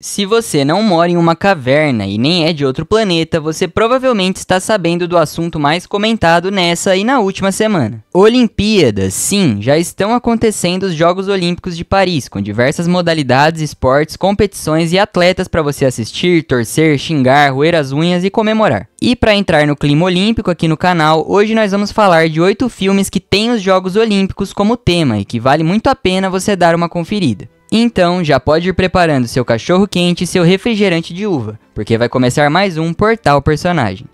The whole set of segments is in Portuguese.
Se você não mora em uma caverna e nem é de outro planeta, você provavelmente está sabendo do assunto mais comentado nessa e na última semana. Olimpíadas, sim, já estão acontecendo os Jogos Olímpicos de Paris, com diversas modalidades, esportes, competições e atletas para você assistir, torcer, xingar, roer as unhas e comemorar. E para entrar no clima olímpico aqui no canal, hoje nós vamos falar de oito filmes que têm os Jogos Olímpicos como tema e que vale muito a pena você dar uma conferida. Então, já pode ir preparando seu cachorro quente e seu refrigerante de uva, porque vai começar mais um Portal Personagem.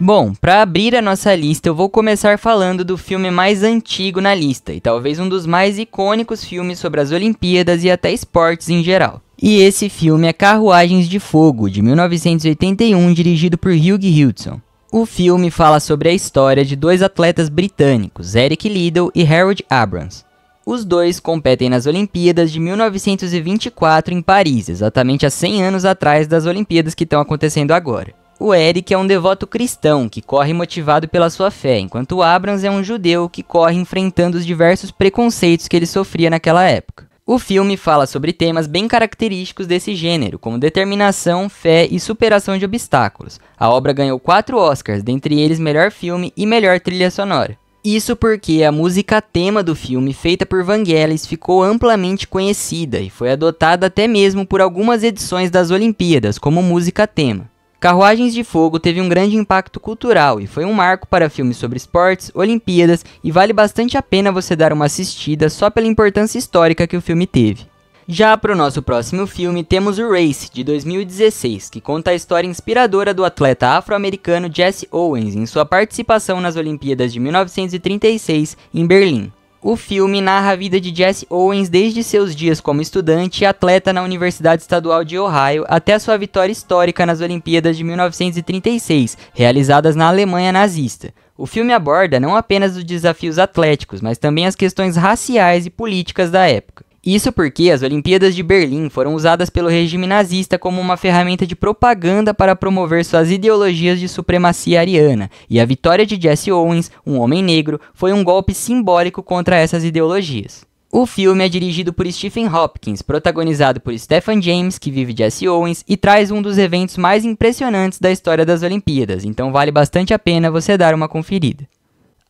Bom, para abrir a nossa lista, eu vou começar falando do filme mais antigo na lista e talvez um dos mais icônicos filmes sobre as Olimpíadas e até esportes em geral. E esse filme é Carruagens de Fogo, de 1981, dirigido por Hugh Hudson. O filme fala sobre a história de dois atletas britânicos, Eric Liddell e Harold Abrams. Os dois competem nas Olimpíadas de 1924 em Paris, exatamente há 100 anos atrás das Olimpíadas que estão acontecendo agora. O Eric é um devoto cristão que corre motivado pela sua fé, enquanto Abrams é um judeu que corre enfrentando os diversos preconceitos que ele sofria naquela época. O filme fala sobre temas bem característicos desse gênero, como determinação, fé e superação de obstáculos. A obra ganhou quatro Oscars, dentre eles melhor filme e melhor trilha sonora. Isso porque a música tema do filme, feita por Vangelis, ficou amplamente conhecida e foi adotada até mesmo por algumas edições das Olimpíadas como música tema. Carruagens de Fogo teve um grande impacto cultural e foi um marco para filmes sobre esportes, Olimpíadas e vale bastante a pena você dar uma assistida só pela importância histórica que o filme teve. Já para o nosso próximo filme, temos o Race, de 2016, que conta a história inspiradora do atleta afro-americano Jesse Owens em sua participação nas Olimpíadas de 1936 em Berlim. O filme narra a vida de Jesse Owens desde seus dias como estudante e atleta na Universidade Estadual de Ohio até sua vitória histórica nas Olimpíadas de 1936, realizadas na Alemanha nazista. O filme aborda não apenas os desafios atléticos, mas também as questões raciais e políticas da época. Isso porque as Olimpíadas de Berlim foram usadas pelo regime nazista como uma ferramenta de propaganda para promover suas ideologias de supremacia ariana, e a vitória de Jesse Owens, um homem negro, foi um golpe simbólico contra essas ideologias. O filme é dirigido por Stephen Hopkins, protagonizado por Stephen James, que vive Jesse Owens, e traz um dos eventos mais impressionantes da história das Olimpíadas, então vale bastante a pena você dar uma conferida.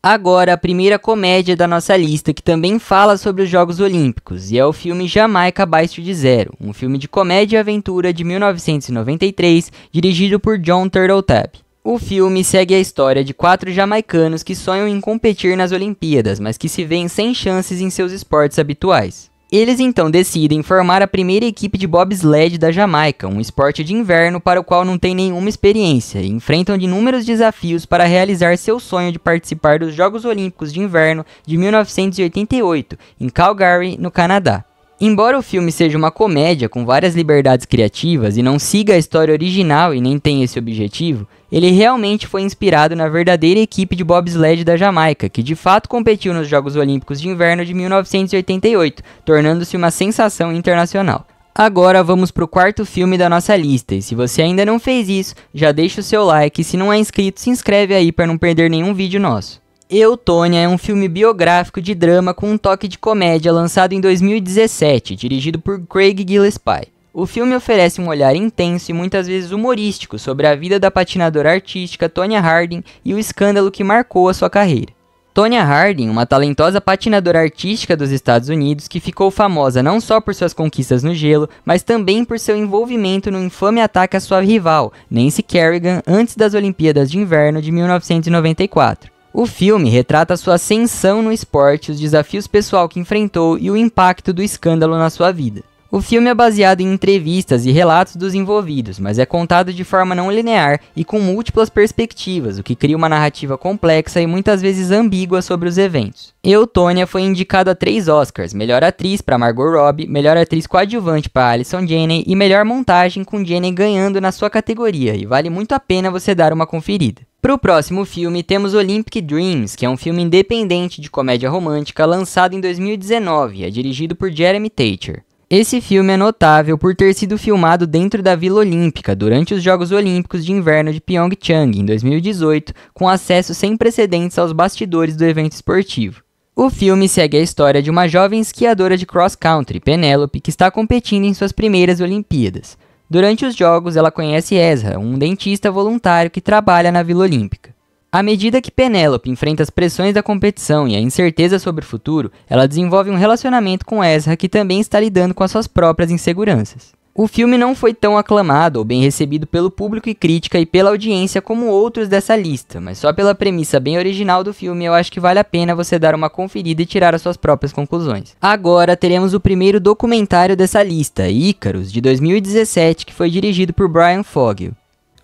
Agora, a primeira comédia da nossa lista que também fala sobre os Jogos Olímpicos e é o filme Jamaica Abaixo de Zero, um filme de comédia e aventura de 1993, dirigido por John Turteltaub. O filme segue a história de quatro jamaicanos que sonham em competir nas Olimpíadas, mas que se veem sem chances em seus esportes habituais. Eles então decidem formar a primeira equipe de bobsled da Jamaica, um esporte de inverno para o qual não tem nenhuma experiência, e enfrentam inúmeros desafios para realizar seu sonho de participar dos Jogos Olímpicos de Inverno de 1988, em Calgary, no Canadá. Embora o filme seja uma comédia com várias liberdades criativas e não siga a história original e nem tenha esse objetivo, ele realmente foi inspirado na verdadeira equipe de bobsled da Jamaica, que de fato competiu nos Jogos Olímpicos de Inverno de 1988, tornando-se uma sensação internacional. Agora vamos para o quarto filme da nossa lista, e se você ainda não fez isso, já deixa o seu like, e se não é inscrito, se inscreve aí para não perder nenhum vídeo nosso. Eu, Tônia é um filme biográfico de drama com um toque de comédia lançado em 2017, dirigido por Craig Gillespie. O filme oferece um olhar intenso e muitas vezes humorístico sobre a vida da patinadora artística Tonya Harding e o escândalo que marcou a sua carreira. Tonya Harding, uma talentosa patinadora artística dos Estados Unidos que ficou famosa não só por suas conquistas no gelo, mas também por seu envolvimento no infame ataque à sua rival, Nancy Kerrigan, antes das Olimpíadas de Inverno de 1994. O filme retrata sua ascensão no esporte, os desafios pessoal que enfrentou e o impacto do escândalo na sua vida. O filme é baseado em entrevistas e relatos dos envolvidos, mas é contado de forma não linear e com múltiplas perspectivas, o que cria uma narrativa complexa e muitas vezes ambígua sobre os eventos. Eutônia foi indicada a três Oscars: melhor atriz para Margot Robbie, melhor atriz coadjuvante para Alison Janney e melhor montagem com Janney ganhando na sua categoria, e vale muito a pena você dar uma conferida. Para o próximo filme, temos Olympic Dreams, que é um filme independente de comédia romântica lançado em 2019 e é dirigido por Jeremy Thatcher. Esse filme é notável por ter sido filmado dentro da Vila Olímpica durante os Jogos Olímpicos de Inverno de Pyeongchang em 2018, com acesso sem precedentes aos bastidores do evento esportivo. O filme segue a história de uma jovem esquiadora de cross-country, Penélope, que está competindo em suas primeiras Olimpíadas. Durante os jogos, ela conhece Ezra, um dentista voluntário que trabalha na Vila Olímpica. À medida que Penélope enfrenta as pressões da competição e a incerteza sobre o futuro, ela desenvolve um relacionamento com Ezra que também está lidando com as suas próprias inseguranças. O filme não foi tão aclamado ou bem recebido pelo público e crítica e pela audiência como outros dessa lista, mas só pela premissa bem original do filme eu acho que vale a pena você dar uma conferida e tirar as suas próprias conclusões. Agora teremos o primeiro documentário dessa lista, Ícaros, de 2017, que foi dirigido por Brian Fogel.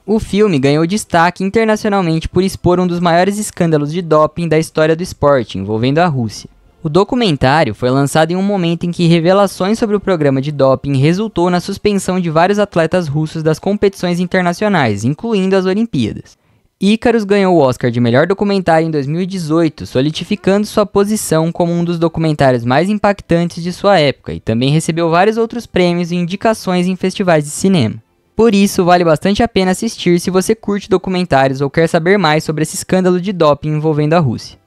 O filme ganhou destaque internacionalmente por expor um dos maiores escândalos de doping da história do esporte envolvendo a Rússia. O documentário foi lançado em um momento em que revelações sobre o programa de doping resultou na suspensão de vários atletas russos das competições internacionais, incluindo as Olimpíadas. Icarus ganhou o Oscar de melhor documentário em 2018, solidificando sua posição como um dos documentários mais impactantes de sua época e também recebeu vários outros prêmios e indicações em festivais de cinema. Por isso, vale bastante a pena assistir se você curte documentários ou quer saber mais sobre esse escândalo de doping envolvendo a Rússia.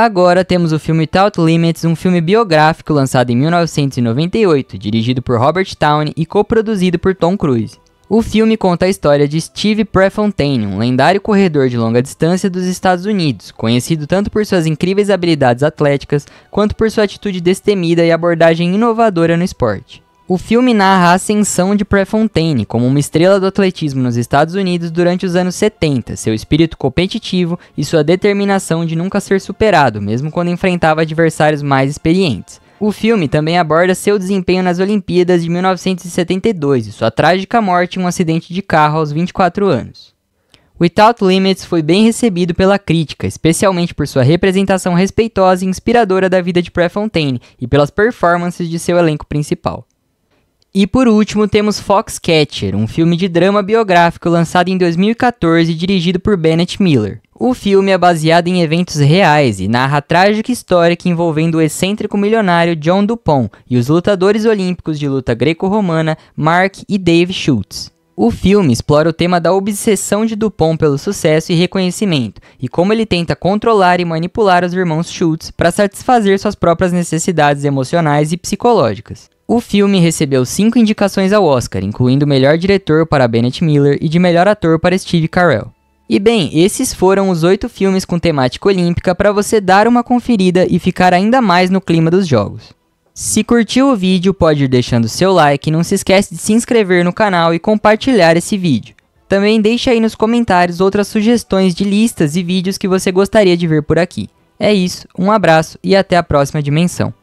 Agora temos o filme Tout Limits, um filme biográfico lançado em 1998, dirigido por Robert Towne e coproduzido por Tom Cruise. O filme conta a história de Steve Prefontaine, um lendário corredor de longa distância dos Estados Unidos, conhecido tanto por suas incríveis habilidades atléticas quanto por sua atitude destemida e abordagem inovadora no esporte. O filme narra a ascensão de Prefontaine como uma estrela do atletismo nos Estados Unidos durante os anos 70, seu espírito competitivo e sua determinação de nunca ser superado, mesmo quando enfrentava adversários mais experientes. O filme também aborda seu desempenho nas Olimpíadas de 1972 e sua trágica morte em um acidente de carro aos 24 anos. Without Limits foi bem recebido pela crítica, especialmente por sua representação respeitosa e inspiradora da vida de Prefontaine e pelas performances de seu elenco principal. E por último, temos Foxcatcher, um filme de drama biográfico lançado em 2014 e dirigido por Bennett Miller. O filme é baseado em eventos reais e narra a trágica história que envolvendo o excêntrico milionário John Dupont e os lutadores olímpicos de luta greco-romana Mark e Dave Schultz. O filme explora o tema da obsessão de Dupont pelo sucesso e reconhecimento, e como ele tenta controlar e manipular os irmãos Schultz para satisfazer suas próprias necessidades emocionais e psicológicas. O filme recebeu cinco indicações ao Oscar, incluindo melhor diretor para Bennett Miller e de melhor ator para Steve Carell. E bem, esses foram os oito filmes com temática olímpica para você dar uma conferida e ficar ainda mais no clima dos jogos. Se curtiu o vídeo, pode ir deixando seu like, não se esquece de se inscrever no canal e compartilhar esse vídeo. Também deixa aí nos comentários outras sugestões de listas e vídeos que você gostaria de ver por aqui. É isso, um abraço e até a próxima dimensão.